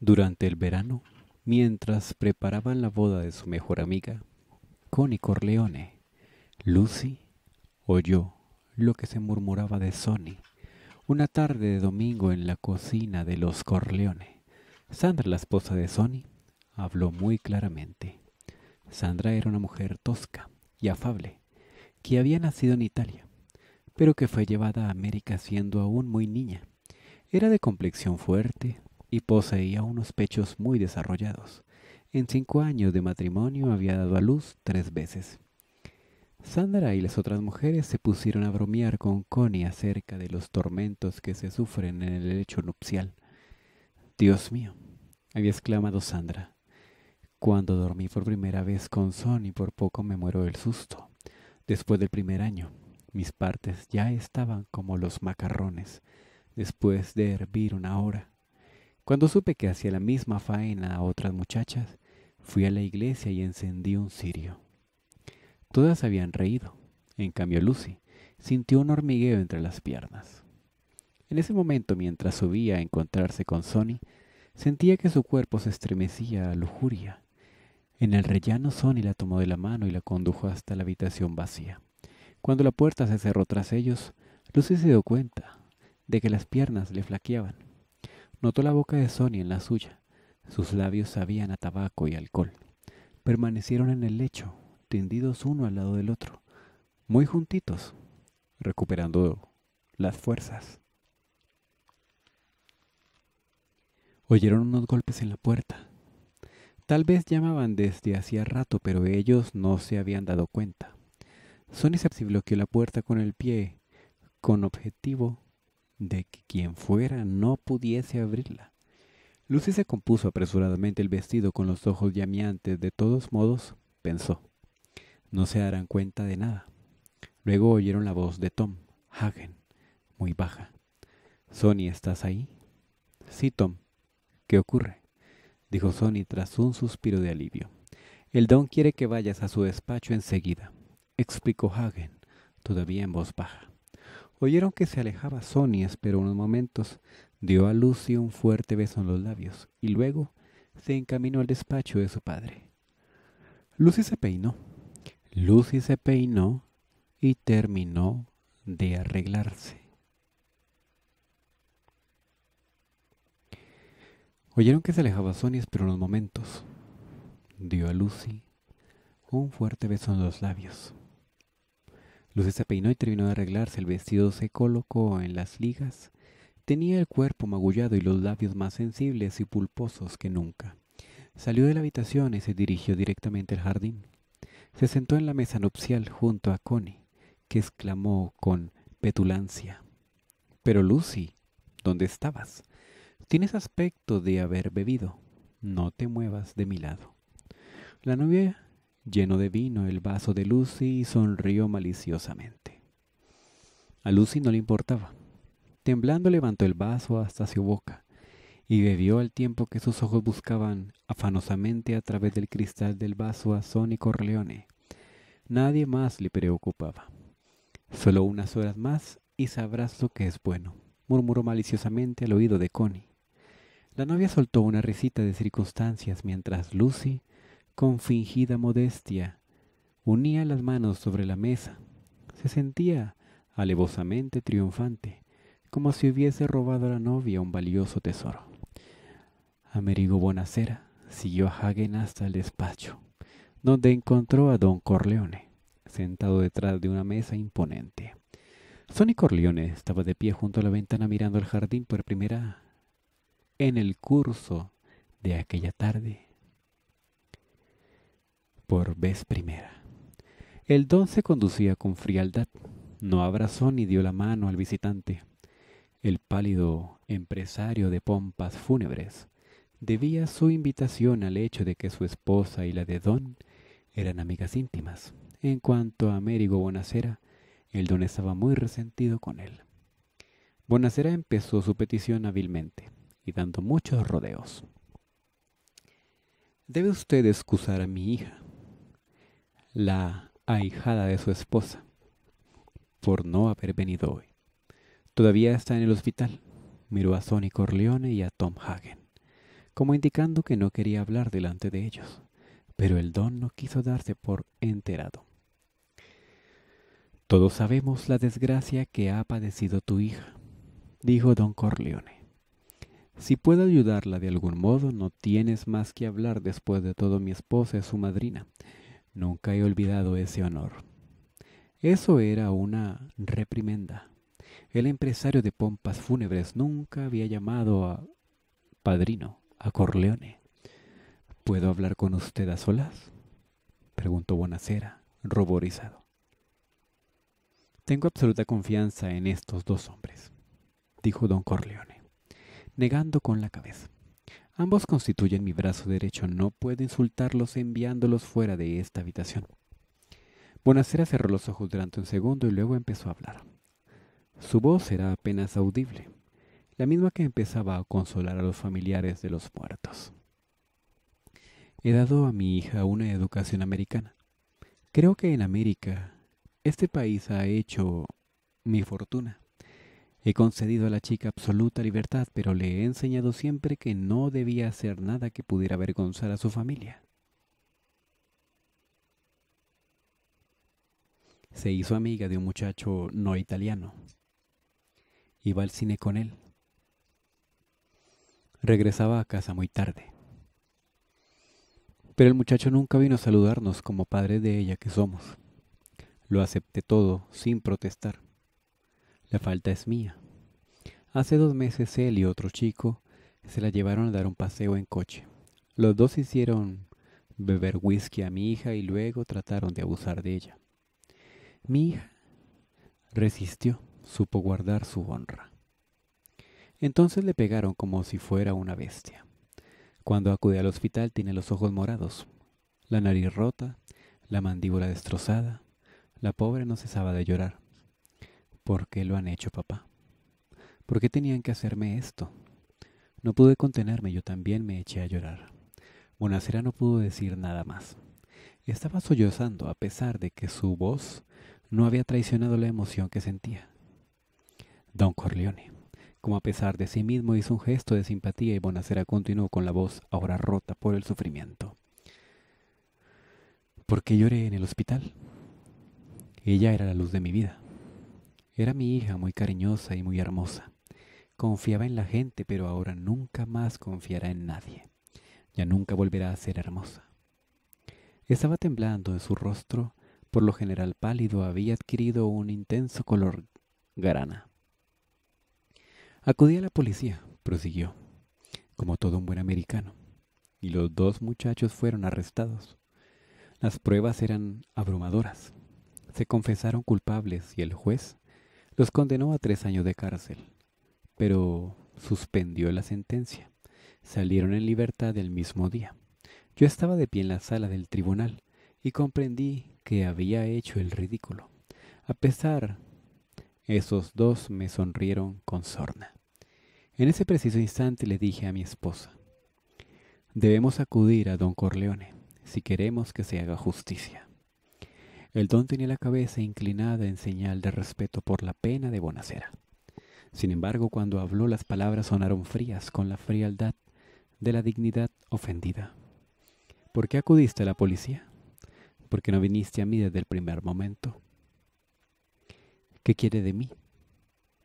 Durante el verano, mientras preparaban la boda de su mejor amiga, Connie Corleone, Lucy oyó lo que se murmuraba de Sonny. Una tarde de domingo en la cocina de los Corleone, Sandra, la esposa de Sonny, habló muy claramente. Sandra era una mujer tosca y afable, que había nacido en Italia, pero que fue llevada a América siendo aún muy niña. Era de complexión fuerte, y poseía unos pechos muy desarrollados. En cinco años de matrimonio había dado a luz tres veces. Sandra y las otras mujeres se pusieron a bromear con Connie acerca de los tormentos que se sufren en el lecho nupcial. Dios mío, había exclamado Sandra. Cuando dormí por primera vez con Sonny por poco me muero del susto. Después del primer año, mis partes ya estaban como los macarrones, después de hervir una hora. Cuando supe que hacía la misma faena a otras muchachas, fui a la iglesia y encendí un cirio. Todas habían reído. En cambio, Lucy sintió un hormigueo entre las piernas. En ese momento, mientras subía a encontrarse con Sonny, sentía que su cuerpo se estremecía a lujuria. En el rellano, Sonny la tomó de la mano y la condujo hasta la habitación vacía. Cuando la puerta se cerró tras ellos, Lucy se dio cuenta de que las piernas le flaqueaban. Notó la boca de Sony en la suya. Sus labios sabían a tabaco y alcohol. Permanecieron en el lecho, tendidos uno al lado del otro, muy juntitos, recuperando las fuerzas. Oyeron unos golpes en la puerta. Tal vez llamaban desde hacía rato, pero ellos no se habían dado cuenta. Sony se bloqueó la puerta con el pie, con objetivo de que quien fuera no pudiese abrirla. Lucy se compuso apresuradamente el vestido con los ojos llameantes. De todos modos, pensó. No se darán cuenta de nada. Luego oyeron la voz de Tom Hagen, muy baja. ¿Sony, ¿estás ahí? Sí, Tom. ¿Qué ocurre? dijo Sony tras un suspiro de alivio. El don quiere que vayas a su despacho enseguida, explicó Hagen, todavía en voz baja. Oyeron que se alejaba Sonia, pero unos momentos dio a Lucy un fuerte beso en los labios y luego se encaminó al despacho de su padre. Lucy se peinó. Lucy se peinó y terminó de arreglarse. Oyeron que se alejaba Sonia, pero unos momentos dio a Lucy un fuerte beso en los labios Lucy se peinó y terminó de arreglarse. El vestido se colocó en las ligas. Tenía el cuerpo magullado y los labios más sensibles y pulposos que nunca. Salió de la habitación y se dirigió directamente al jardín. Se sentó en la mesa nupcial junto a Connie, que exclamó con petulancia. Pero Lucy, ¿dónde estabas? Tienes aspecto de haber bebido. No te muevas de mi lado. La novia Lleno de vino el vaso de Lucy y sonrió maliciosamente. A Lucy no le importaba. Temblando levantó el vaso hasta su boca y bebió al tiempo que sus ojos buscaban afanosamente a través del cristal del vaso a Sonny Corleone. Nadie más le preocupaba. Solo unas horas más y sabrás lo que es bueno, murmuró maliciosamente al oído de Connie. La novia soltó una risita de circunstancias mientras Lucy con fingida modestia, unía las manos sobre la mesa. Se sentía alevosamente triunfante, como si hubiese robado a la novia un valioso tesoro. Amerigo Bonacera siguió a Hagen hasta el despacho, donde encontró a don Corleone, sentado detrás de una mesa imponente. Sonny Corleone estaba de pie junto a la ventana mirando el jardín por primera en el curso de aquella tarde por vez primera. El don se conducía con frialdad, no abrazó ni dio la mano al visitante. El pálido empresario de pompas fúnebres debía su invitación al hecho de que su esposa y la de don eran amigas íntimas. En cuanto a Américo Bonacera, el don estaba muy resentido con él. Bonacera empezó su petición hábilmente y dando muchos rodeos. Debe usted excusar a mi hija, la ahijada de su esposa por no haber venido hoy. Todavía está en el hospital. Miró a Sonny Corleone y a Tom Hagen, como indicando que no quería hablar delante de ellos, pero el don no quiso darse por enterado. Todos sabemos la desgracia que ha padecido tu hija, dijo don Corleone. Si puedo ayudarla de algún modo, no tienes más que hablar después de todo mi esposa es su madrina. Nunca he olvidado ese honor. Eso era una reprimenda. El empresario de pompas fúnebres nunca había llamado a padrino, a Corleone. ¿Puedo hablar con usted a solas? preguntó Bonacera, ruborizado. Tengo absoluta confianza en estos dos hombres, dijo don Corleone, negando con la cabeza. Ambos constituyen mi brazo derecho. No puedo insultarlos enviándolos fuera de esta habitación. Bonacera cerró los ojos durante un segundo y luego empezó a hablar. Su voz era apenas audible, la misma que empezaba a consolar a los familiares de los muertos. He dado a mi hija una educación americana. Creo que en América este país ha hecho mi fortuna. He concedido a la chica absoluta libertad, pero le he enseñado siempre que no debía hacer nada que pudiera avergonzar a su familia. Se hizo amiga de un muchacho no italiano. Iba al cine con él. Regresaba a casa muy tarde. Pero el muchacho nunca vino a saludarnos como padre de ella que somos. Lo acepté todo sin protestar. La falta es mía. Hace dos meses él y otro chico se la llevaron a dar un paseo en coche. Los dos hicieron beber whisky a mi hija y luego trataron de abusar de ella. Mi hija resistió, supo guardar su honra. Entonces le pegaron como si fuera una bestia. Cuando acude al hospital tiene los ojos morados, la nariz rota, la mandíbula destrozada. La pobre no cesaba de llorar. ¿Por qué lo han hecho, papá? ¿Por qué tenían que hacerme esto? No pude contenerme, yo también me eché a llorar. Bonacera no pudo decir nada más. Estaba sollozando a pesar de que su voz no había traicionado la emoción que sentía. Don Corleone, como a pesar de sí mismo, hizo un gesto de simpatía y Bonacera continuó con la voz ahora rota por el sufrimiento. ¿Por qué lloré en el hospital? Ella era la luz de mi vida. Era mi hija muy cariñosa y muy hermosa. Confiaba en la gente, pero ahora nunca más confiará en nadie. Ya nunca volverá a ser hermosa. Estaba temblando en su rostro, por lo general pálido, había adquirido un intenso color garana. Acudí a la policía, prosiguió, como todo un buen americano, y los dos muchachos fueron arrestados. Las pruebas eran abrumadoras. Se confesaron culpables y el juez los condenó a tres años de cárcel, pero suspendió la sentencia. Salieron en libertad el mismo día. Yo estaba de pie en la sala del tribunal y comprendí que había hecho el ridículo. A pesar, esos dos me sonrieron con sorna. En ese preciso instante le dije a mi esposa, debemos acudir a don Corleone si queremos que se haga justicia. El don tenía la cabeza inclinada en señal de respeto por la pena de Bonacera. Sin embargo, cuando habló las palabras sonaron frías con la frialdad de la dignidad ofendida. ¿Por qué acudiste a la policía? ¿Por qué no viniste a mí desde el primer momento? ¿Qué quiere de mí?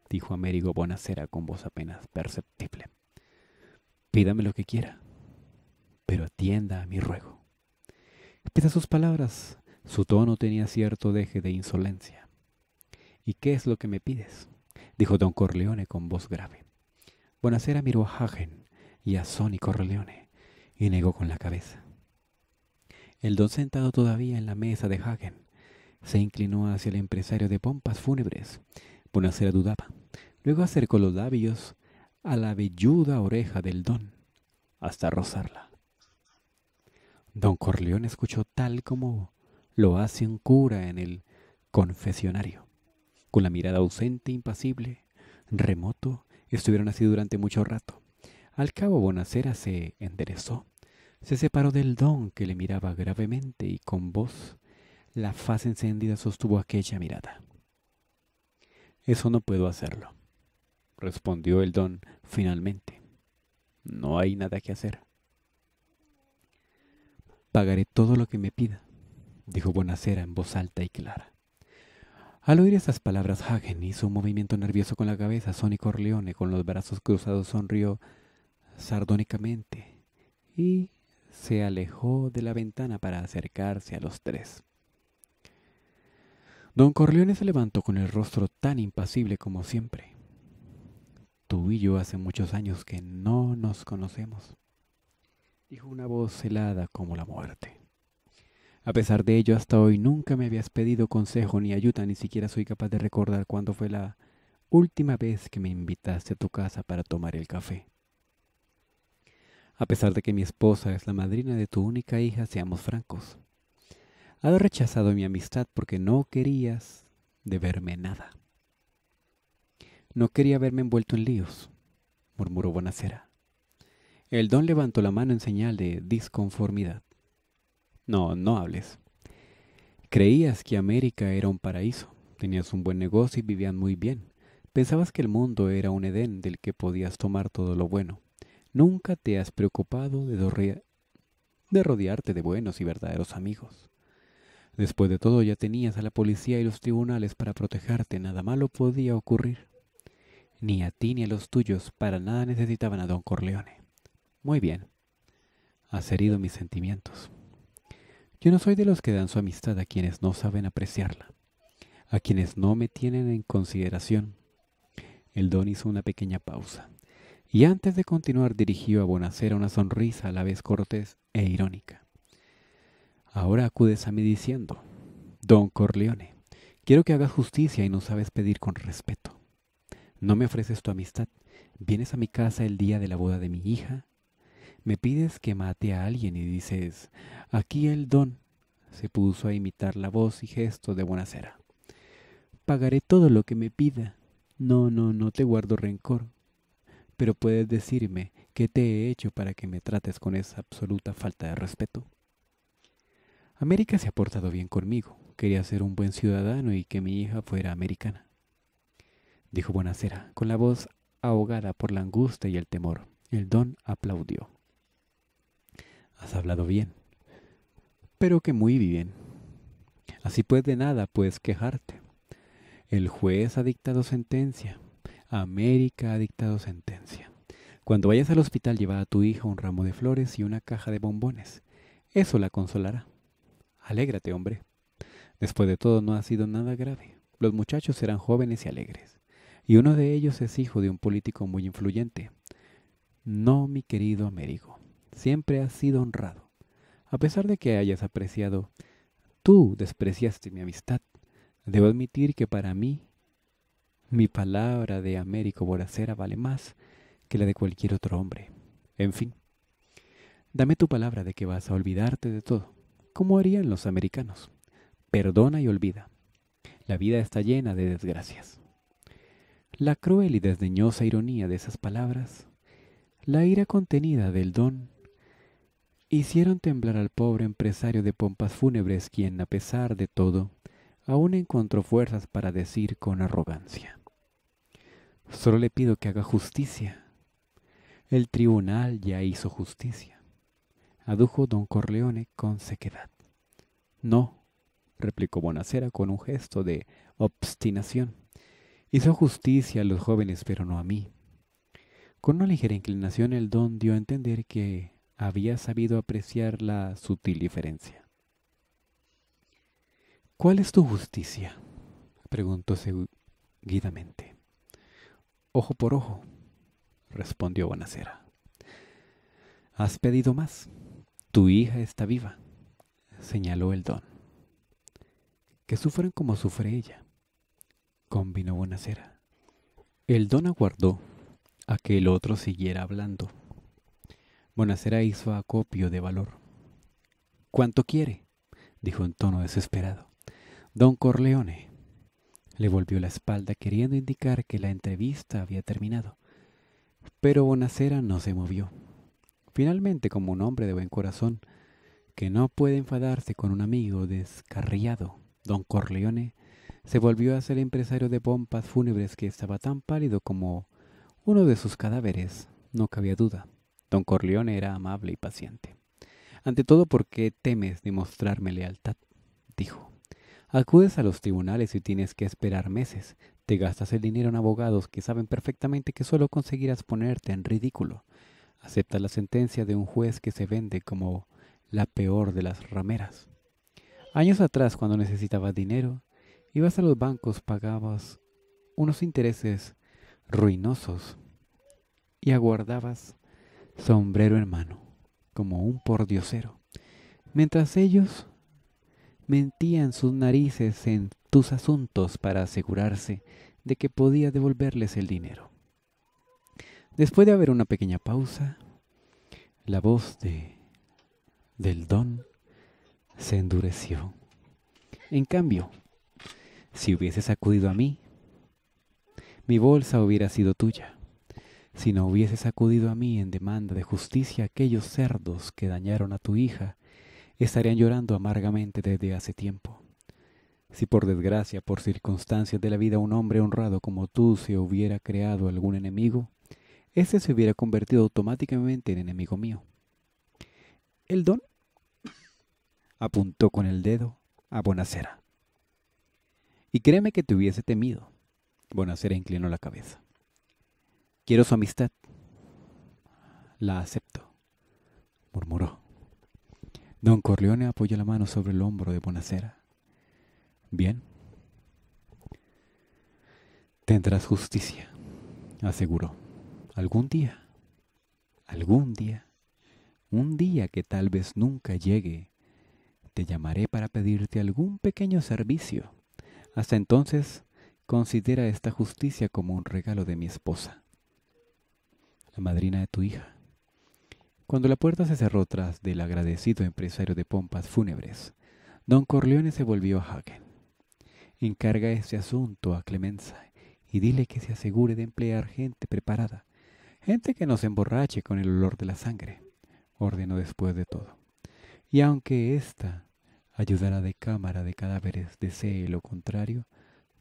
dijo Américo Bonacera con voz apenas perceptible. Pídame lo que quiera, pero atienda a mi ruego. Pese sus palabras, su tono tenía cierto deje de insolencia. ¿Y qué es lo que me pides? dijo don Corleone con voz grave. Bonacera miró a Hagen y a Sonny Corleone y negó con la cabeza. El don sentado todavía en la mesa de Hagen se inclinó hacia el empresario de pompas fúnebres. Bonacera dudaba. Luego acercó los labios a la velluda oreja del don hasta rozarla. Don Corleone escuchó tal como lo hace un cura en el confesionario. Con la mirada ausente, impasible, remoto, estuvieron así durante mucho rato. Al cabo Bonacera se enderezó, se separó del don que le miraba gravemente y con voz la faz encendida sostuvo aquella mirada. Eso no puedo hacerlo, respondió el don finalmente. No hay nada que hacer. Pagaré todo lo que me pida dijo Bonacera en voz alta y clara. Al oír esas palabras, Hagen hizo un movimiento nervioso con la cabeza. Sonny Corleone, con los brazos cruzados, sonrió sardónicamente y se alejó de la ventana para acercarse a los tres. Don Corleone se levantó con el rostro tan impasible como siempre. Tú y yo hace muchos años que no nos conocemos, dijo una voz helada como la muerte. A pesar de ello, hasta hoy nunca me habías pedido consejo ni ayuda, ni siquiera soy capaz de recordar cuándo fue la última vez que me invitaste a tu casa para tomar el café. A pesar de que mi esposa es la madrina de tu única hija, seamos francos. Has rechazado mi amistad porque no querías de verme nada. No quería verme envuelto en líos, murmuró Bonacera. El don levantó la mano en señal de disconformidad. No, no hables. Creías que América era un paraíso. Tenías un buen negocio y vivían muy bien. Pensabas que el mundo era un Edén del que podías tomar todo lo bueno. Nunca te has preocupado de, de rodearte de buenos y verdaderos amigos. Después de todo ya tenías a la policía y los tribunales para protegerte, nada malo podía ocurrir. Ni a ti ni a los tuyos para nada necesitaban a don Corleone. Muy bien, has herido mis sentimientos. Yo no soy de los que dan su amistad a quienes no saben apreciarla, a quienes no me tienen en consideración. El don hizo una pequeña pausa, y antes de continuar dirigió a Bonacera una sonrisa a la vez cortés e irónica. Ahora acudes a mí diciendo, Don Corleone, quiero que hagas justicia y no sabes pedir con respeto. No me ofreces tu amistad. Vienes a mi casa el día de la boda de mi hija me pides que mate a alguien y dices, aquí el don. Se puso a imitar la voz y gesto de Buenacera. Pagaré todo lo que me pida. No, no, no te guardo rencor. Pero puedes decirme qué te he hecho para que me trates con esa absoluta falta de respeto. América se ha portado bien conmigo. Quería ser un buen ciudadano y que mi hija fuera americana. Dijo Buenacera, con la voz ahogada por la angustia y el temor. El don aplaudió has hablado bien, pero que muy bien. Así pues de nada puedes quejarte. El juez ha dictado sentencia. América ha dictado sentencia. Cuando vayas al hospital lleva a tu hija un ramo de flores y una caja de bombones. Eso la consolará. Alégrate, hombre. Después de todo no ha sido nada grave. Los muchachos eran jóvenes y alegres. Y uno de ellos es hijo de un político muy influyente. No, mi querido Américo siempre has sido honrado. A pesar de que hayas apreciado, tú despreciaste mi amistad. Debo admitir que para mí, mi palabra de Américo Boracera vale más que la de cualquier otro hombre. En fin, dame tu palabra de que vas a olvidarte de todo, como harían los americanos. Perdona y olvida. La vida está llena de desgracias. La cruel y desdeñosa ironía de esas palabras, la ira contenida del don hicieron temblar al pobre empresario de pompas fúnebres, quien, a pesar de todo, aún encontró fuerzas para decir con arrogancia. Solo le pido que haga justicia. El tribunal ya hizo justicia, adujo don Corleone con sequedad. No, replicó Bonacera con un gesto de obstinación. Hizo justicia a los jóvenes, pero no a mí. Con una ligera inclinación el don dio a entender que había sabido apreciar la sutil diferencia. ¿Cuál es tu justicia? preguntó seguidamente. Ojo por ojo, respondió Bonacera. Has pedido más. Tu hija está viva, señaló el don. Que sufren como sufre ella, combinó Bonacera. El don aguardó a que el otro siguiera hablando. Bonacera hizo acopio de valor. ¿Cuánto quiere? dijo en tono desesperado. Don Corleone. Le volvió la espalda queriendo indicar que la entrevista había terminado. Pero Bonacera no se movió. Finalmente, como un hombre de buen corazón, que no puede enfadarse con un amigo descarriado, don Corleone se volvió a ser empresario de pompas fúnebres que estaba tan pálido como uno de sus cadáveres, no cabía duda. Don Corleone era amable y paciente. Ante todo, ¿por qué temes demostrarme lealtad? dijo. Acudes a los tribunales y tienes que esperar meses. Te gastas el dinero en abogados que saben perfectamente que solo conseguirás ponerte en ridículo. Aceptas la sentencia de un juez que se vende como la peor de las rameras. Años atrás, cuando necesitabas dinero, ibas a los bancos, pagabas unos intereses ruinosos y aguardabas sombrero en mano, como un pordiosero, mientras ellos mentían sus narices en tus asuntos para asegurarse de que podía devolverles el dinero. Después de haber una pequeña pausa, la voz de del don se endureció. En cambio, si hubieses acudido a mí, mi bolsa hubiera sido tuya si no hubieses acudido a mí en demanda de justicia aquellos cerdos que dañaron a tu hija, estarían llorando amargamente desde hace tiempo. Si por desgracia, por circunstancias de la vida, un hombre honrado como tú se hubiera creado algún enemigo, ese se hubiera convertido automáticamente en enemigo mío. El don apuntó con el dedo a Bonacera. Y créeme que te hubiese temido. Bonacera inclinó la cabeza. Quiero su amistad. La acepto, murmuró. Don Corleone apoyó la mano sobre el hombro de Bonacera. Bien. Tendrás justicia, aseguró. Algún día, algún día, un día que tal vez nunca llegue, te llamaré para pedirte algún pequeño servicio. Hasta entonces, considera esta justicia como un regalo de mi esposa la madrina de tu hija. Cuando la puerta se cerró tras del agradecido empresario de pompas fúnebres, don Corleone se volvió a Hagen. Encarga este asunto a Clemenza y dile que se asegure de emplear gente preparada, gente que no se emborrache con el olor de la sangre, ordenó después de todo. Y aunque ésta ayudará de cámara de cadáveres desee lo contrario,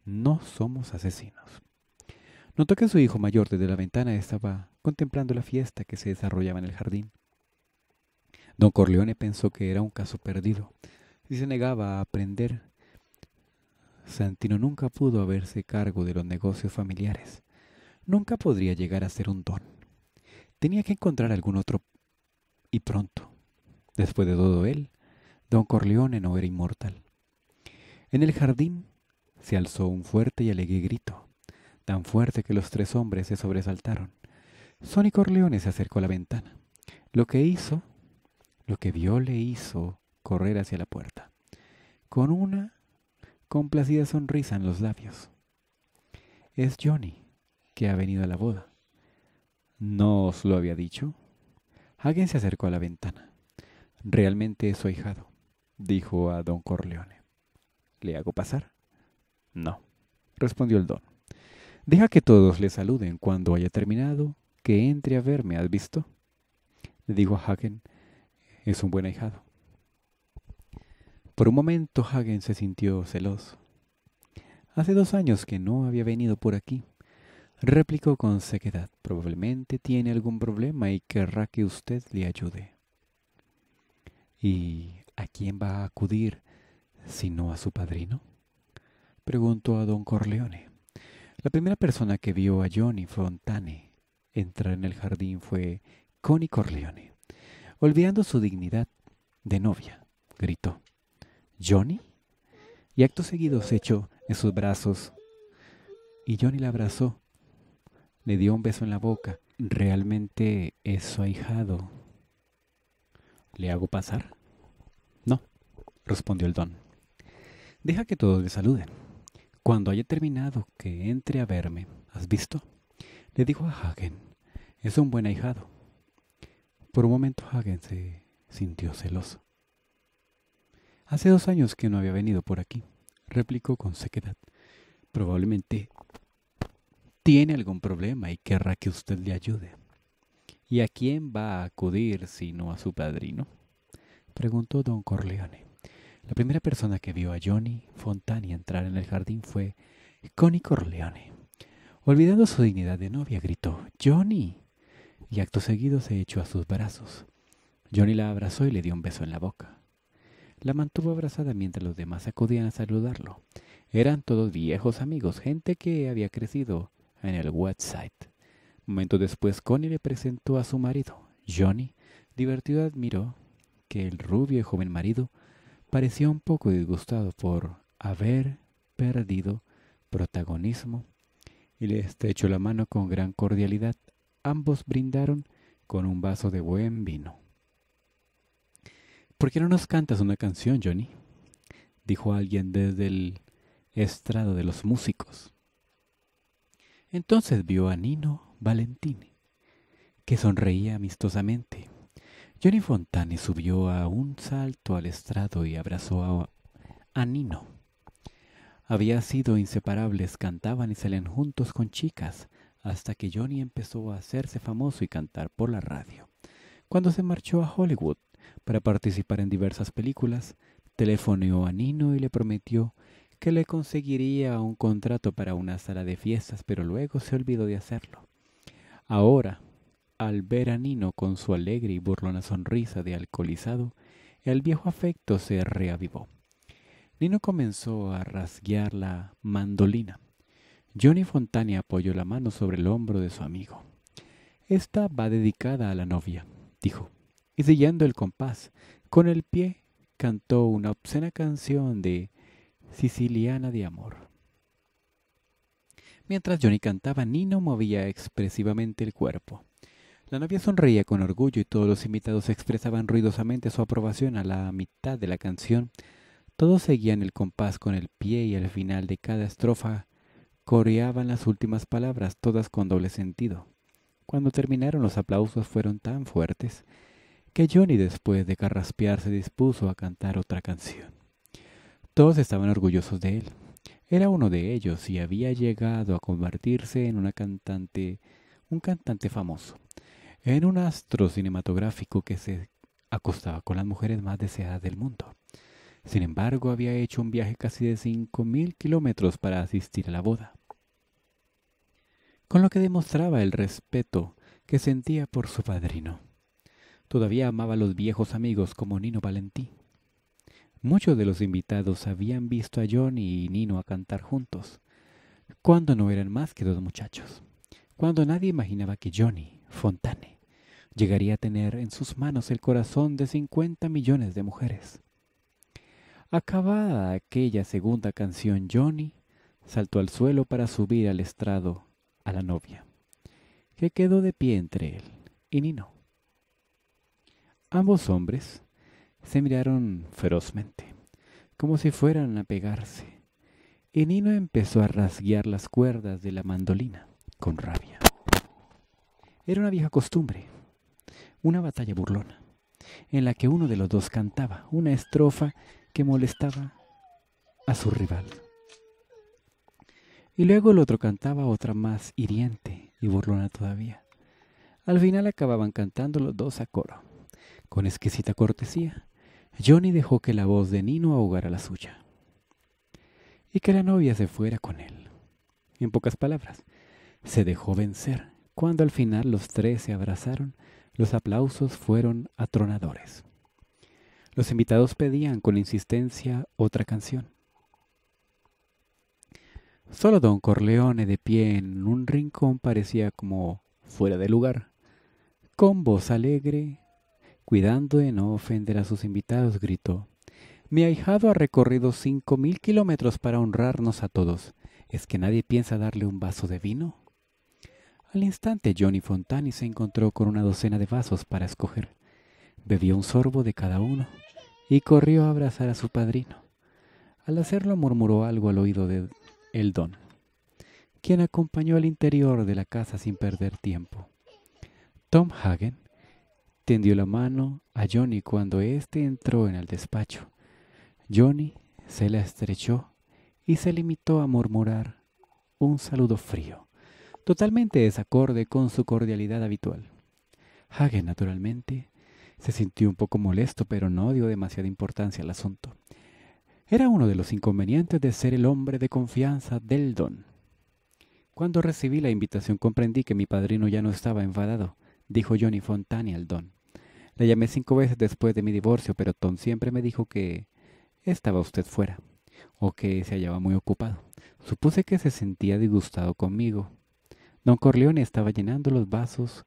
no somos asesinos. Notó que su hijo mayor desde la ventana estaba contemplando la fiesta que se desarrollaba en el jardín. Don Corleone pensó que era un caso perdido. y se negaba a aprender, Santino nunca pudo haberse cargo de los negocios familiares. Nunca podría llegar a ser un don. Tenía que encontrar algún otro y pronto. Después de todo él, don Corleone no era inmortal. En el jardín se alzó un fuerte y alegre grito tan fuerte que los tres hombres se sobresaltaron. Sonny Corleone se acercó a la ventana. Lo que hizo, lo que vio le hizo correr hacia la puerta, con una complacida sonrisa en los labios. Es Johnny, que ha venido a la boda. ¿No os lo había dicho? alguien se acercó a la ventana. Realmente es su ahijado, dijo a don Corleone. ¿Le hago pasar? No, respondió el don. Deja que todos le saluden cuando haya terminado, que entre a verme, ¿has visto? Le dijo a Hagen, es un buen ahijado. Por un momento Hagen se sintió celoso. Hace dos años que no había venido por aquí, replicó con sequedad. Probablemente tiene algún problema y querrá que usted le ayude. ¿Y a quién va a acudir si no a su padrino? preguntó a don Corleone. La primera persona que vio a Johnny Fontane entrar en el jardín fue Connie Corleone. Olvidando su dignidad de novia, gritó, ¿Johnny? Y acto seguido se echó en sus brazos y Johnny la abrazó. Le dio un beso en la boca. ¿Realmente es su ahijado? ¿Le hago pasar? No, respondió el don. Deja que todos le saluden. Cuando haya terminado, que entre a verme. ¿Has visto? Le dijo a Hagen. Es un buen ahijado. Por un momento Hagen se sintió celoso. Hace dos años que no había venido por aquí, replicó con sequedad. Probablemente tiene algún problema y querrá que usted le ayude. ¿Y a quién va a acudir sino a su padrino? preguntó don Corleone. La primera persona que vio a Johnny Fontani entrar en el jardín fue Connie Corleone. Olvidando su dignidad de novia, gritó Johnny y acto seguido se echó a sus brazos. Johnny la abrazó y le dio un beso en la boca. La mantuvo abrazada mientras los demás acudían a saludarlo. Eran todos viejos amigos, gente que había crecido en el Side. Momentos después, Connie le presentó a su marido. Johnny, divertido, admiró que el rubio y joven marido parecía un poco disgustado por haber perdido protagonismo y le estrechó la mano con gran cordialidad. Ambos brindaron con un vaso de buen vino. ¿Por qué no nos cantas una canción, Johnny? dijo alguien desde el estrado de los músicos. Entonces vio a Nino Valentini, que sonreía amistosamente. Johnny Fontane subió a un salto al estrado y abrazó a, Nino. Había sido inseparables, cantaban y salían juntos con chicas, hasta que Johnny empezó a hacerse famoso y cantar por la radio. Cuando se marchó a Hollywood para participar en diversas películas, telefoneó a Nino y le prometió que le conseguiría un contrato para una sala de fiestas, pero luego se olvidó de hacerlo. Ahora, al ver a Nino con su alegre y burlona sonrisa de alcoholizado, el viejo afecto se reavivó. Nino comenzó a rasguear la mandolina. Johnny fontana apoyó la mano sobre el hombro de su amigo. Esta va dedicada a la novia, dijo, y siguiendo el compás, con el pie cantó una obscena canción de Siciliana de Amor. Mientras Johnny cantaba, Nino movía expresivamente el cuerpo. La novia sonreía con orgullo y todos los invitados expresaban ruidosamente su aprobación a la mitad de la canción. Todos seguían el compás con el pie y al final de cada estrofa coreaban las últimas palabras, todas con doble sentido. Cuando terminaron los aplausos fueron tan fuertes que Johnny después de carraspear se dispuso a cantar otra canción. Todos estaban orgullosos de él. Era uno de ellos y había llegado a convertirse en una cantante, un cantante famoso en un astro cinematográfico que se acostaba con las mujeres más deseadas del mundo. Sin embargo, había hecho un viaje casi de 5.000 kilómetros para asistir a la boda, con lo que demostraba el respeto que sentía por su padrino. Todavía amaba a los viejos amigos como Nino Valentí. Muchos de los invitados habían visto a Johnny y Nino a cantar juntos, cuando no eran más que dos muchachos, cuando nadie imaginaba que Johnny Fontane llegaría a tener en sus manos el corazón de 50 millones de mujeres. Acabada aquella segunda canción, Johnny saltó al suelo para subir al estrado a la novia, que quedó de pie entre él y Nino. Ambos hombres se miraron ferozmente, como si fueran a pegarse, y Nino empezó a rasguear las cuerdas de la mandolina con rabia. Era una vieja costumbre, una batalla burlona, en la que uno de los dos cantaba una estrofa que molestaba a su rival. Y luego el otro cantaba otra más hiriente y burlona todavía. Al final acababan cantando los dos a coro. Con exquisita cortesía, Johnny dejó que la voz de Nino ahogara la suya. Y que la novia se fuera con él. En pocas palabras, se dejó vencer cuando al final los tres se abrazaron, los aplausos fueron atronadores. Los invitados pedían con insistencia otra canción. Solo don Corleone de pie en un rincón parecía como fuera de lugar. Con voz alegre, cuidando de no ofender a sus invitados, gritó, Mi ahijado ha recorrido cinco mil kilómetros para honrarnos a todos. ¿Es que nadie piensa darle un vaso de vino? Al instante Johnny Fontani se encontró con una docena de vasos para escoger. Bebió un sorbo de cada uno y corrió a abrazar a su padrino. Al hacerlo murmuró algo al oído de el don, quien acompañó al interior de la casa sin perder tiempo. Tom Hagen tendió la mano a Johnny cuando éste entró en el despacho. Johnny se la estrechó y se limitó a murmurar un saludo frío totalmente desacorde con su cordialidad habitual. Hagen, naturalmente, se sintió un poco molesto, pero no dio demasiada importancia al asunto. Era uno de los inconvenientes de ser el hombre de confianza del don. Cuando recibí la invitación comprendí que mi padrino ya no estaba enfadado, dijo Johnny Fontani al don. Le llamé cinco veces después de mi divorcio, pero Tom siempre me dijo que estaba usted fuera, o que se hallaba muy ocupado. Supuse que se sentía disgustado conmigo, Don Corleone estaba llenando los vasos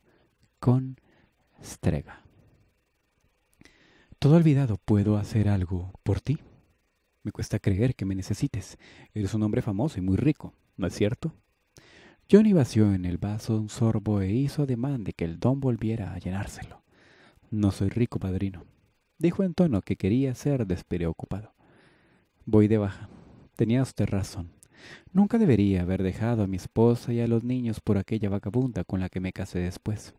con strega. Todo olvidado, puedo hacer algo por ti. Me cuesta creer que me necesites. Eres un hombre famoso y muy rico, ¿no es cierto? Johnny vació en el vaso un sorbo e hizo ademán de que el don volviera a llenárselo. No soy rico, padrino. Dijo en tono que quería ser despreocupado. Voy de baja. Tenía usted razón. Nunca debería haber dejado a mi esposa y a los niños por aquella vagabunda con la que me casé después.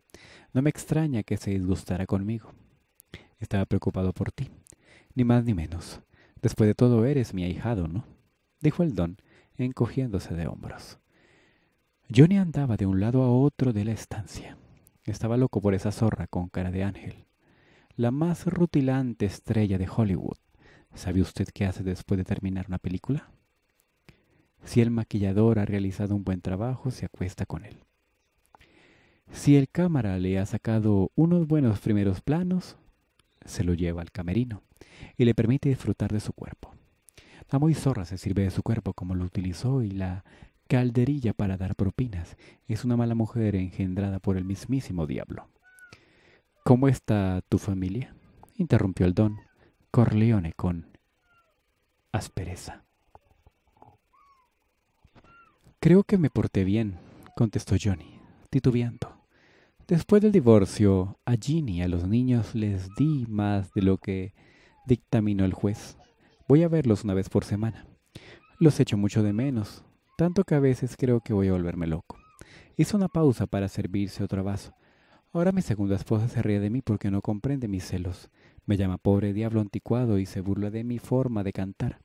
No me extraña que se disgustara conmigo. Estaba preocupado por ti, ni más ni menos. Después de todo eres mi ahijado, ¿no? dijo el don, encogiéndose de hombros. Johnny andaba de un lado a otro de la estancia. Estaba loco por esa zorra con cara de ángel. La más rutilante estrella de Hollywood. ¿Sabe usted qué hace después de terminar una película? Si el maquillador ha realizado un buen trabajo, se acuesta con él. Si el cámara le ha sacado unos buenos primeros planos, se lo lleva al camerino y le permite disfrutar de su cuerpo. La muy Zorra se sirve de su cuerpo como lo utilizó y la calderilla para dar propinas. Es una mala mujer engendrada por el mismísimo diablo. ¿Cómo está tu familia? interrumpió el don Corleone con aspereza. Creo que me porté bien, contestó Johnny, titubeando. Después del divorcio, a Ginny y a los niños les di más de lo que dictaminó el juez. Voy a verlos una vez por semana. Los echo mucho de menos, tanto que a veces creo que voy a volverme loco. Hizo una pausa para servirse otro vaso. Ahora mi segunda esposa se ríe de mí porque no comprende mis celos. Me llama pobre diablo anticuado y se burla de mi forma de cantar.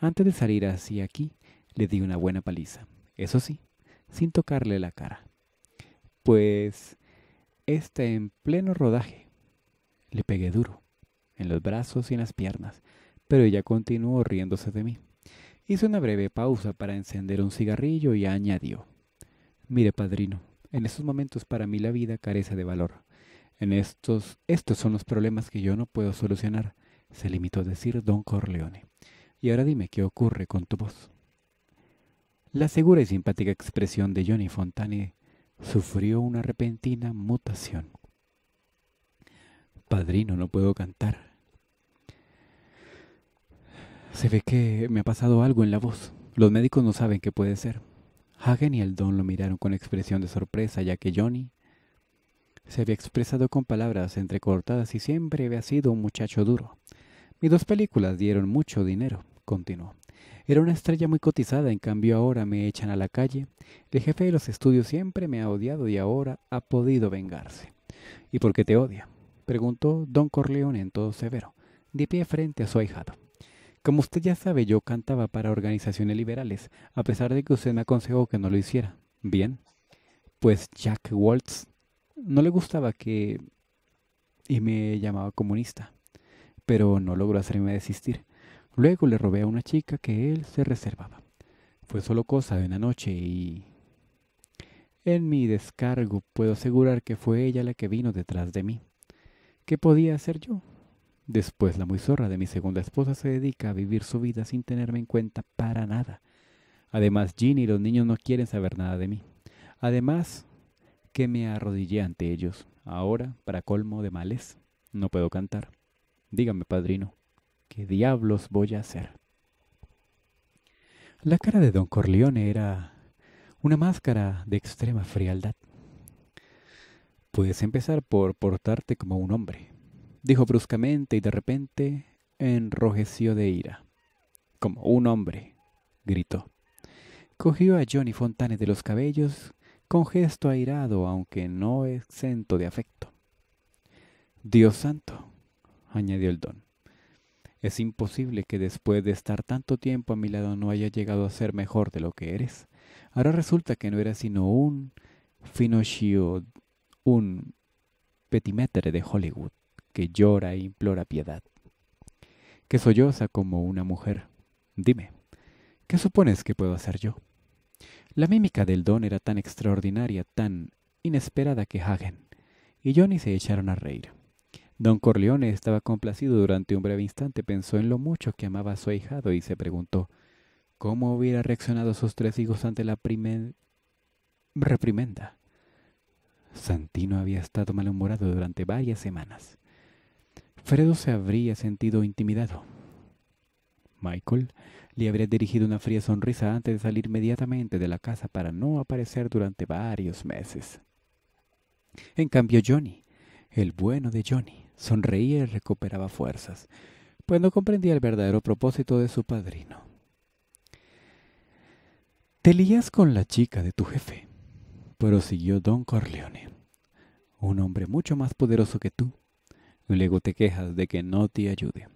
Antes de salir así aquí, le di una buena paliza eso sí, sin tocarle la cara. Pues, está en pleno rodaje, le pegué duro, en los brazos y en las piernas, pero ella continuó riéndose de mí. Hizo una breve pausa para encender un cigarrillo y añadió, Mire, padrino, en estos momentos para mí la vida carece de valor. En estos, estos son los problemas que yo no puedo solucionar, se limitó a decir don Corleone. Y ahora dime qué ocurre con tu voz. La segura y simpática expresión de Johnny Fontane sufrió una repentina mutación. Padrino, no puedo cantar. Se ve que me ha pasado algo en la voz. Los médicos no saben qué puede ser. Hagen y el Don lo miraron con expresión de sorpresa, ya que Johnny se había expresado con palabras entrecortadas y siempre había sido un muchacho duro. Mis dos películas dieron mucho dinero, continuó. Era una estrella muy cotizada, en cambio ahora me echan a la calle. El jefe de los estudios siempre me ha odiado y ahora ha podido vengarse. ¿Y por qué te odia? preguntó don Corleone en todo severo, de pie frente a su ahijado. Como usted ya sabe, yo cantaba para organizaciones liberales, a pesar de que usted me aconsejó que no lo hiciera. Bien. Pues Jack Waltz no le gustaba que... y me llamaba comunista, pero no logró hacerme desistir. Luego le robé a una chica que él se reservaba. Fue solo cosa de una noche y... En mi descargo puedo asegurar que fue ella la que vino detrás de mí. ¿Qué podía hacer yo? Después la muy zorra de mi segunda esposa se dedica a vivir su vida sin tenerme en cuenta para nada. Además, Ginny y los niños no quieren saber nada de mí. Además, que me arrodillé ante ellos. Ahora, para colmo de males, no puedo cantar. Dígame, padrino, ¿Qué diablos voy a hacer? La cara de don Corleone era una máscara de extrema frialdad. Puedes empezar por portarte como un hombre, dijo bruscamente y de repente enrojeció de ira. Como un hombre, gritó. Cogió a Johnny Fontane de los cabellos con gesto airado, aunque no exento de afecto. Dios santo, añadió el don. Es imposible que después de estar tanto tiempo a mi lado no haya llegado a ser mejor de lo que eres. Ahora resulta que no era sino un finoshio, un petimetre de Hollywood que llora e implora piedad, que solloza como una mujer. Dime, ¿qué supones que puedo hacer yo? La mímica del don era tan extraordinaria, tan inesperada que Hagen y Johnny se echaron a reír. Don Corleone estaba complacido durante un breve instante, pensó en lo mucho que amaba a su ahijado y se preguntó cómo hubiera reaccionado sus tres hijos ante la primer reprimenda. Santino había estado malhumorado durante varias semanas. Fredo se habría sentido intimidado. Michael le habría dirigido una fría sonrisa antes de salir inmediatamente de la casa para no aparecer durante varios meses. En cambio, Johnny el bueno de Johnny, sonreía y recuperaba fuerzas, pues no comprendía el verdadero propósito de su padrino. Te lías con la chica de tu jefe, prosiguió Don Corleone, un hombre mucho más poderoso que tú. Luego te quejas de que no te ayude.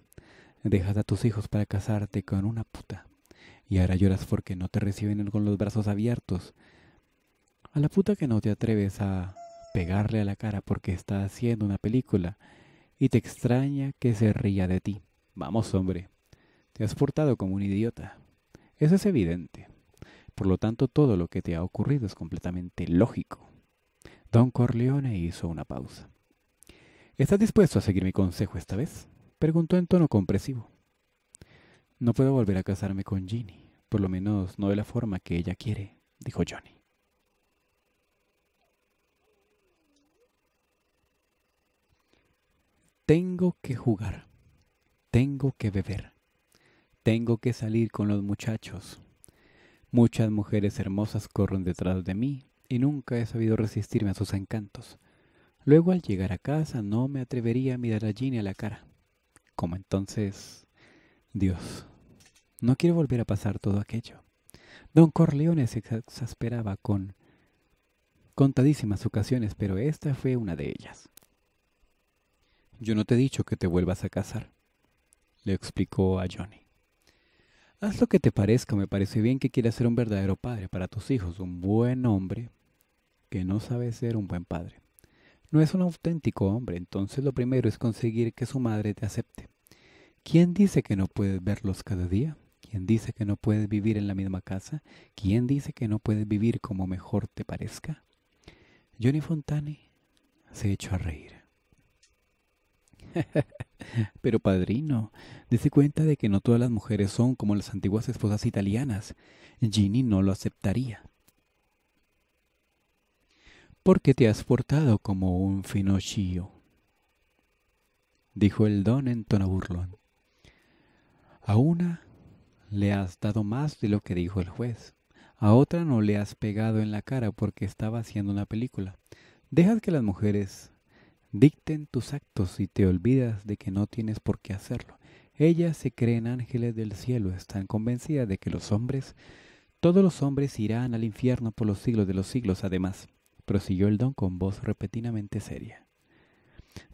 Dejas a tus hijos para casarte con una puta. Y ahora lloras porque no te reciben con los brazos abiertos. A la puta que no te atreves a pegarle a la cara porque está haciendo una película y te extraña que se ría de ti. Vamos, hombre, te has portado como un idiota. Eso es evidente. Por lo tanto, todo lo que te ha ocurrido es completamente lógico. Don Corleone hizo una pausa. ¿Estás dispuesto a seguir mi consejo esta vez? Preguntó en tono compresivo. No puedo volver a casarme con Ginny, por lo menos no de la forma que ella quiere, dijo Johnny. Tengo que jugar, tengo que beber, tengo que salir con los muchachos. Muchas mujeres hermosas corren detrás de mí y nunca he sabido resistirme a sus encantos. Luego al llegar a casa no me atrevería a mirar a Ginny a la cara. Como entonces... Dios, no quiero volver a pasar todo aquello. Don Corleone se exasperaba con contadísimas ocasiones, pero esta fue una de ellas. Yo no te he dicho que te vuelvas a casar, le explicó a Johnny. Haz lo que te parezca, me parece bien que quieras ser un verdadero padre para tus hijos, un buen hombre que no sabe ser un buen padre. No es un auténtico hombre, entonces lo primero es conseguir que su madre te acepte. ¿Quién dice que no puedes verlos cada día? ¿Quién dice que no puedes vivir en la misma casa? ¿Quién dice que no puedes vivir como mejor te parezca? Johnny Fontane se echó a reír. Pero padrino, dese cuenta de que no todas las mujeres son como las antiguas esposas italianas. Ginny no lo aceptaría. Porque te has portado como un finochillo? dijo el don en tono burlón. A una le has dado más de lo que dijo el juez. A otra no le has pegado en la cara porque estaba haciendo una película. Dejas que las mujeres Dicten tus actos y te olvidas de que no tienes por qué hacerlo. Ellas se creen ángeles del cielo, están convencidas de que los hombres, todos los hombres irán al infierno por los siglos de los siglos. Además, prosiguió el don con voz repetidamente seria.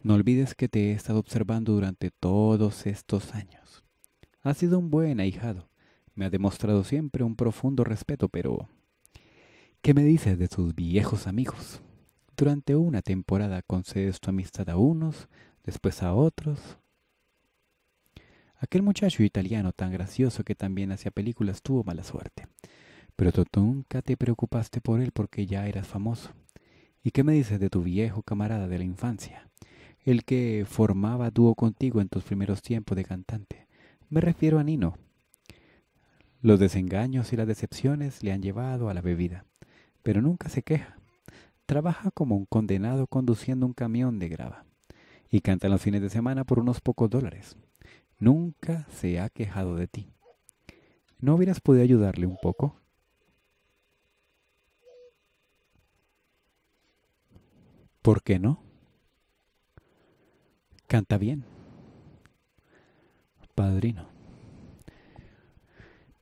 No olvides que te he estado observando durante todos estos años. ha sido un buen ahijado. Me ha demostrado siempre un profundo respeto, pero... ¿Qué me dices de sus viejos amigos? Durante una temporada concedes tu amistad a unos, después a otros. Aquel muchacho italiano tan gracioso que también hacía películas tuvo mala suerte. Pero tú nunca te preocupaste por él porque ya eras famoso. ¿Y qué me dices de tu viejo camarada de la infancia? El que formaba dúo contigo en tus primeros tiempos de cantante. Me refiero a Nino. Los desengaños y las decepciones le han llevado a la bebida, pero nunca se queja. Trabaja como un condenado conduciendo un camión de grava y canta los fines de semana por unos pocos dólares. Nunca se ha quejado de ti. ¿No hubieras podido ayudarle un poco? ¿Por qué no? Canta bien. Padrino.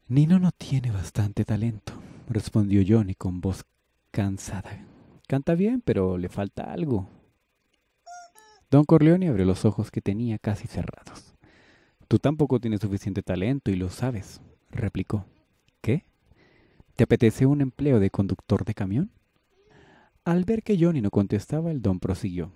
Nino no tiene bastante talento, respondió Johnny con voz cansada. Canta bien, pero le falta algo. Don Corleone abrió los ojos que tenía casi cerrados. Tú tampoco tienes suficiente talento y lo sabes, replicó. ¿Qué? ¿Te apetece un empleo de conductor de camión? Al ver que Johnny no contestaba, el don prosiguió.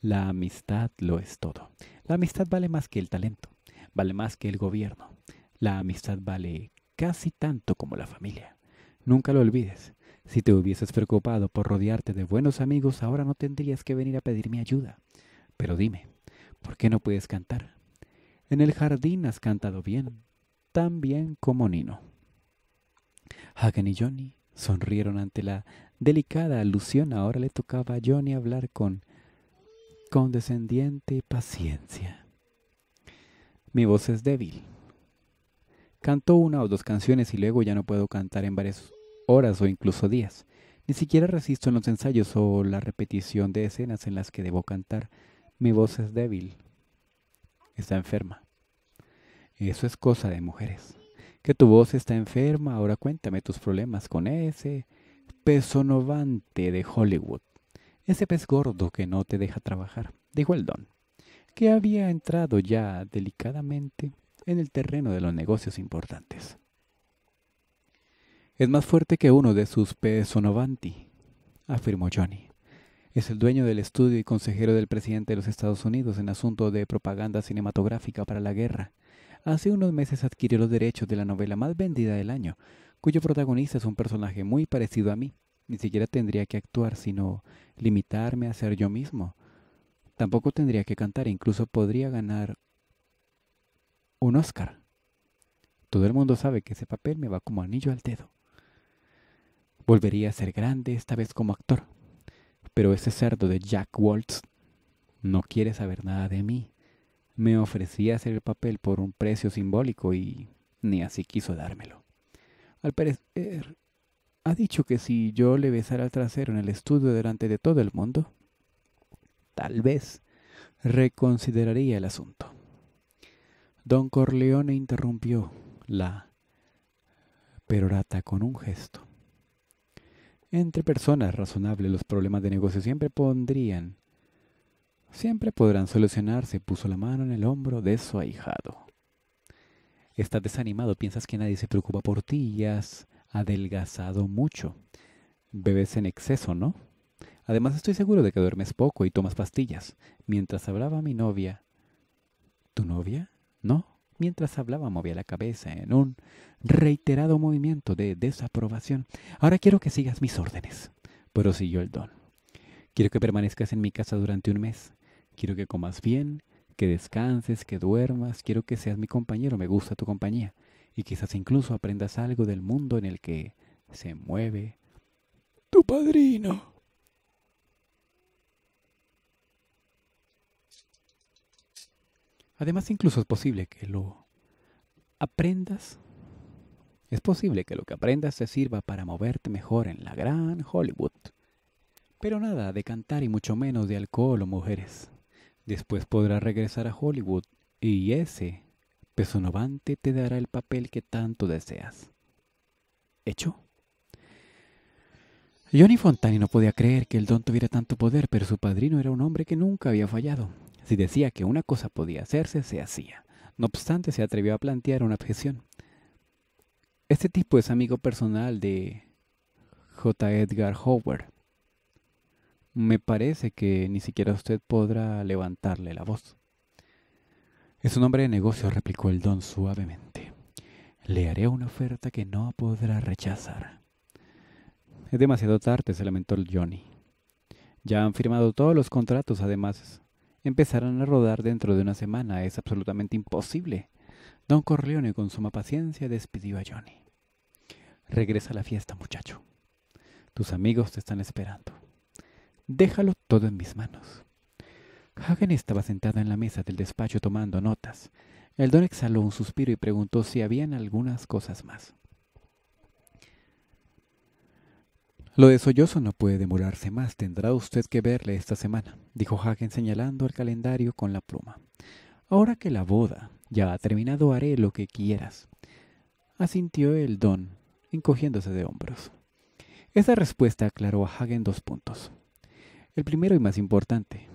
La amistad lo es todo. La amistad vale más que el talento, vale más que el gobierno. La amistad vale casi tanto como la familia. Nunca lo olvides. Si te hubieses preocupado por rodearte de buenos amigos, ahora no tendrías que venir a pedirme ayuda. Pero dime, ¿por qué no puedes cantar? En el jardín has cantado bien, tan bien como Nino. Hagen y Johnny sonrieron ante la delicada alusión. Ahora le tocaba a Johnny hablar con condescendiente paciencia. Mi voz es débil. Cantó una o dos canciones y luego ya no puedo cantar en varias horas o incluso días. Ni siquiera resisto en los ensayos o la repetición de escenas en las que debo cantar. Mi voz es débil. Está enferma. Eso es cosa de mujeres. Que tu voz está enferma, ahora cuéntame tus problemas con ese novante de Hollywood. Ese pez gordo que no te deja trabajar, dijo el don, que había entrado ya delicadamente en el terreno de los negocios importantes. Es más fuerte que uno de sus Sonovanti, afirmó Johnny. Es el dueño del estudio y consejero del presidente de los Estados Unidos en asunto de propaganda cinematográfica para la guerra. Hace unos meses adquirió los derechos de la novela más vendida del año, cuyo protagonista es un personaje muy parecido a mí. Ni siquiera tendría que actuar, sino limitarme a ser yo mismo. Tampoco tendría que cantar, incluso podría ganar un Oscar. Todo el mundo sabe que ese papel me va como anillo al dedo. Volvería a ser grande, esta vez como actor. Pero ese cerdo de Jack Waltz no quiere saber nada de mí. Me ofrecía hacer el papel por un precio simbólico y ni así quiso dármelo. Al parecer, ha dicho que si yo le besara el trasero en el estudio delante de todo el mundo, tal vez reconsideraría el asunto. Don Corleone interrumpió la perorata con un gesto. Entre personas razonables los problemas de negocio siempre pondrían, siempre podrán solucionarse, puso la mano en el hombro de su ahijado. Estás desanimado, piensas que nadie se preocupa por ti y has adelgazado mucho. Bebes en exceso, ¿no? Además estoy seguro de que duermes poco y tomas pastillas. Mientras hablaba mi novia... ¿Tu novia? ¿No? Mientras hablaba movía la cabeza en un reiterado movimiento de desaprobación. Ahora quiero que sigas mis órdenes, prosiguió el don. Quiero que permanezcas en mi casa durante un mes. Quiero que comas bien, que descanses, que duermas. Quiero que seas mi compañero, me gusta tu compañía. Y quizás incluso aprendas algo del mundo en el que se mueve tu padrino. Además, incluso es posible que lo aprendas. Es posible que lo que aprendas te sirva para moverte mejor en la gran Hollywood. Pero nada de cantar y mucho menos de alcohol o mujeres. Después podrás regresar a Hollywood y ese novante te dará el papel que tanto deseas. ¿Hecho? Johnny Fontani no podía creer que el don tuviera tanto poder, pero su padrino era un hombre que nunca había fallado. Si decía que una cosa podía hacerse, se hacía. No obstante, se atrevió a plantear una objeción. Este tipo es amigo personal de J. Edgar Howard. Me parece que ni siquiera usted podrá levantarle la voz. Es un hombre de negocio, replicó el don suavemente. Le haré una oferta que no podrá rechazar. Es demasiado tarde, se lamentó el Johnny. Ya han firmado todos los contratos, además empezarán a rodar dentro de una semana. Es absolutamente imposible. Don Corleone, con suma paciencia, despidió a Johnny. Regresa a la fiesta, muchacho. Tus amigos te están esperando. Déjalo todo en mis manos. Hagen estaba sentada en la mesa del despacho tomando notas. El don exhaló un suspiro y preguntó si habían algunas cosas más. Lo de sollozo no puede demorarse más. Tendrá usted que verle esta semana, dijo Hagen señalando el calendario con la pluma. Ahora que la boda ya ha terminado, haré lo que quieras. Asintió el don, encogiéndose de hombros. Esa respuesta aclaró a Hagen dos puntos. El primero y más importante,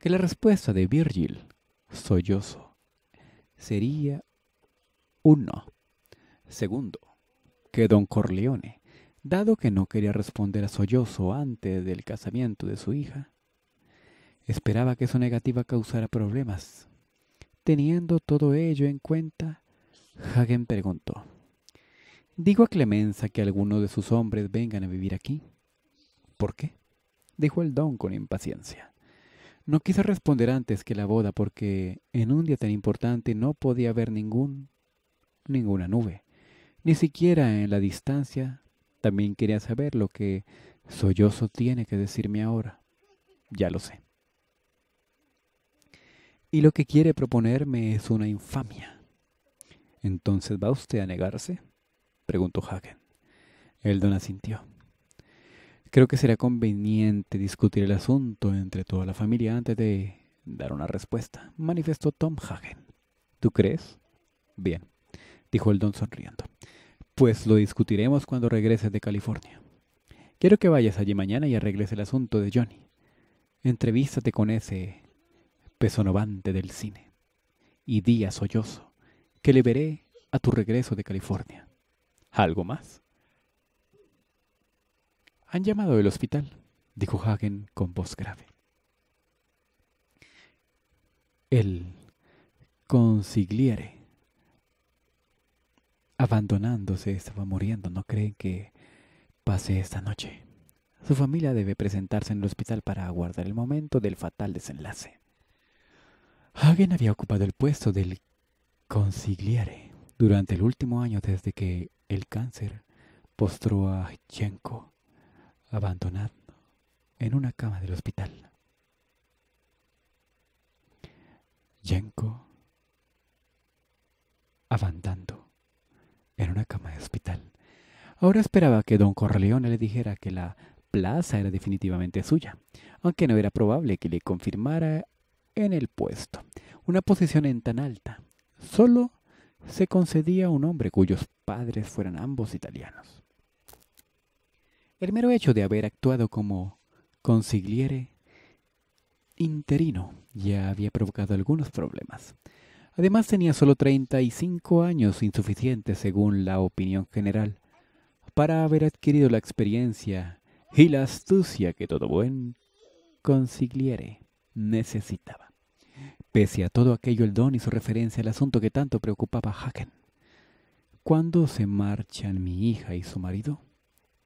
que la respuesta de Virgil, sollozo, sería uno. Segundo, que don Corleone Dado que no quería responder a sollozo antes del casamiento de su hija, esperaba que su negativa causara problemas. Teniendo todo ello en cuenta, Hagen preguntó, Digo a Clemenza que algunos de sus hombres vengan a vivir aquí. ¿Por qué? dijo el don con impaciencia. No quise responder antes que la boda porque en un día tan importante no podía haber ningún ninguna nube, ni siquiera en la distancia también quería saber lo que Sollozo tiene que decirme ahora. Ya lo sé. Y lo que quiere proponerme es una infamia. ¿Entonces va usted a negarse? preguntó Hagen. El don asintió. Creo que será conveniente discutir el asunto entre toda la familia antes de dar una respuesta, manifestó Tom Hagen. ¿Tú crees? Bien, dijo el don sonriendo pues lo discutiremos cuando regreses de California. Quiero que vayas allí mañana y arregles el asunto de Johnny. Entrevístate con ese pesonovante del cine. Y día sollozo que le veré a tu regreso de California. ¿Algo más? Han llamado al hospital, dijo Hagen con voz grave. El consigliere abandonándose estaba muriendo. ¿No creen que pase esta noche? Su familia debe presentarse en el hospital para aguardar el momento del fatal desenlace. Hagen había ocupado el puesto del consigliere durante el último año desde que el cáncer postró a Jenko abandonado en una cama del hospital. Jenko abandonando en una cama de hospital. Ahora esperaba que don Corleone le dijera que la plaza era definitivamente suya, aunque no era probable que le confirmara en el puesto. Una posición en tan alta solo se concedía a un hombre cuyos padres fueran ambos italianos. El mero hecho de haber actuado como consigliere interino ya había provocado algunos problemas. Además tenía solo 35 años, insuficiente según la opinión general, para haber adquirido la experiencia y la astucia que todo buen consigliere necesitaba. Pese a todo aquello, el don hizo referencia al asunto que tanto preocupaba a Hagen. ¿Cuándo se marchan mi hija y su marido?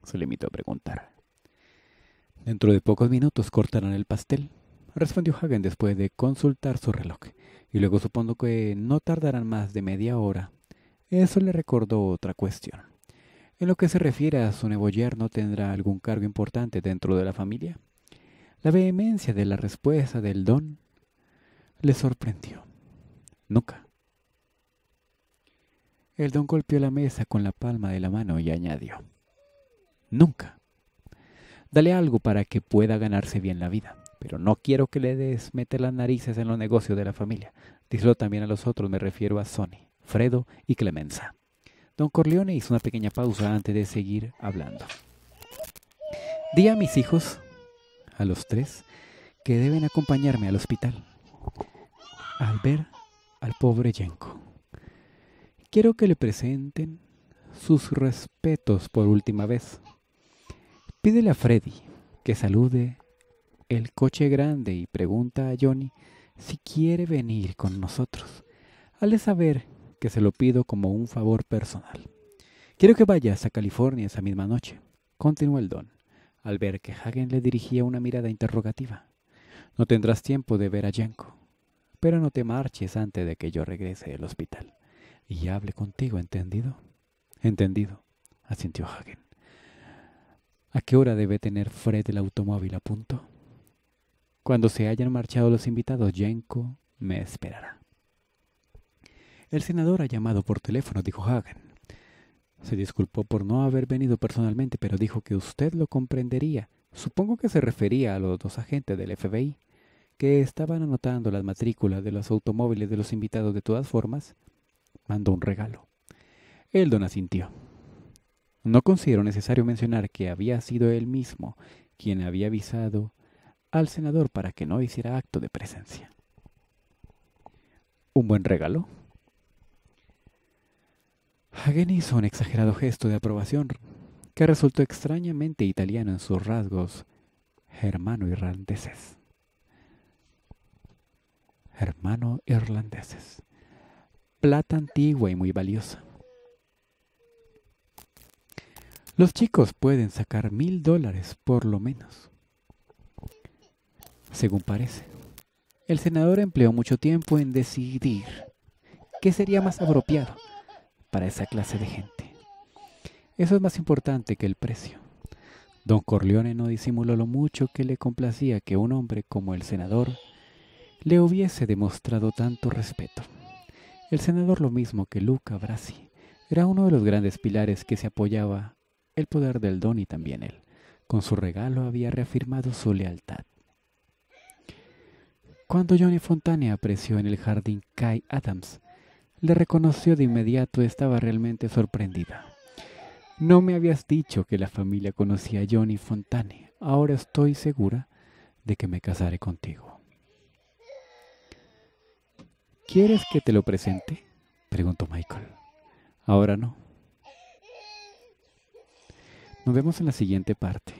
se limitó a preguntar. Dentro de pocos minutos cortaron el pastel, respondió Hagen después de consultar su reloj y luego supongo que no tardarán más de media hora. Eso le recordó otra cuestión. En lo que se refiere a su nuevo yerno, ¿tendrá algún cargo importante dentro de la familia? La vehemencia de la respuesta del don le sorprendió. Nunca. El don golpeó la mesa con la palma de la mano y añadió. Nunca. Dale algo para que pueda ganarse bien la vida pero no quiero que le des las narices en los negocios de la familia. Díselo también a los otros, me refiero a Sony, Fredo y Clemenza. Don Corleone hizo una pequeña pausa antes de seguir hablando. Di a mis hijos, a los tres, que deben acompañarme al hospital al ver al pobre Jenko. Quiero que le presenten sus respetos por última vez. Pídele a Freddy que salude el coche grande y pregunta a Johnny si quiere venir con nosotros. Hazle saber que se lo pido como un favor personal. Quiero que vayas a California esa misma noche, continuó el don, al ver que Hagen le dirigía una mirada interrogativa. No tendrás tiempo de ver a Yanko, pero no te marches antes de que yo regrese del hospital y hable contigo, ¿entendido? Entendido, asintió Hagen. ¿A qué hora debe tener Fred el automóvil a punto? Cuando se hayan marchado los invitados, Jenko me esperará. El senador ha llamado por teléfono, dijo Hagen. Se disculpó por no haber venido personalmente, pero dijo que usted lo comprendería. Supongo que se refería a los dos agentes del FBI, que estaban anotando las matrículas de los automóviles de los invitados de todas formas. Mandó un regalo. El don asintió. No considero necesario mencionar que había sido él mismo quien había avisado al senador para que no hiciera acto de presencia. ¿Un buen regalo? Hagen hizo un exagerado gesto de aprobación que resultó extrañamente italiano en sus rasgos germano irlandeses. Hermano irlandeses. Plata antigua y muy valiosa. Los chicos pueden sacar mil dólares por lo menos según parece. El senador empleó mucho tiempo en decidir qué sería más apropiado para esa clase de gente. Eso es más importante que el precio. Don Corleone no disimuló lo mucho que le complacía que un hombre como el senador le hubiese demostrado tanto respeto. El senador lo mismo que Luca Brasi era uno de los grandes pilares que se apoyaba el poder del don y también él. Con su regalo había reafirmado su lealtad. Cuando Johnny Fontane apreció en el jardín Kai Adams, le reconoció de inmediato estaba realmente sorprendida. No me habías dicho que la familia conocía a Johnny Fontane. Ahora estoy segura de que me casaré contigo. ¿Quieres que te lo presente? preguntó Michael. Ahora no. Nos vemos en la siguiente parte.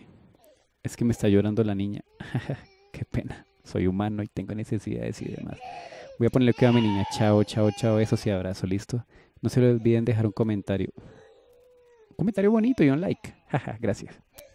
Es que me está llorando la niña. Qué pena soy humano y tengo necesidades y demás. Voy a ponerle que a mi niña. Chao, chao, chao. Eso sí, abrazo. Listo. No se olviden dejar un comentario. Un comentario bonito y un like. Jaja, gracias.